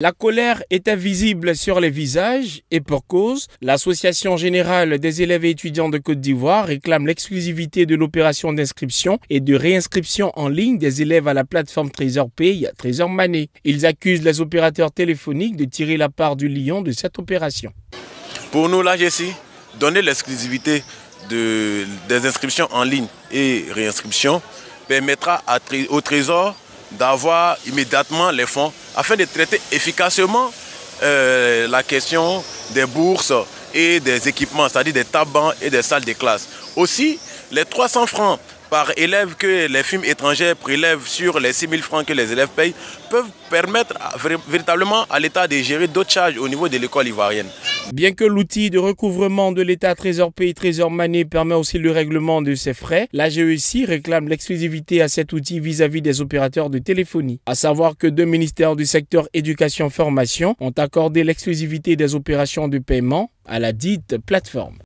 La colère est visible sur les visages et pour cause, l'Association générale des élèves et étudiants de Côte d'Ivoire réclame l'exclusivité de l'opération d'inscription et de réinscription en ligne des élèves à la plateforme Trésor Pays, Trésor Mané. Ils accusent les opérateurs téléphoniques de tirer la part du lion de cette opération. Pour nous, là, Jessie, donner l'exclusivité des inscriptions en ligne et réinscription permettra au Trésor d'avoir immédiatement les fonds afin de traiter efficacement euh, la question des bourses et des équipements, c'est-à-dire des tabans et des salles de classe. Aussi, les 300 francs par élève que les films étrangers prélèvent sur les 6 000 francs que les élèves payent peuvent permettre véritablement à l'État de gérer d'autres charges au niveau de l'école ivoirienne. Bien que l'outil de recouvrement de l'État Trésor Pays Trésor Mané permet aussi le règlement de ses frais, la GECI réclame l'exclusivité à cet outil vis-à-vis -vis des opérateurs de téléphonie. À savoir que deux ministères du secteur éducation-formation ont accordé l'exclusivité des opérations de paiement à la dite plateforme.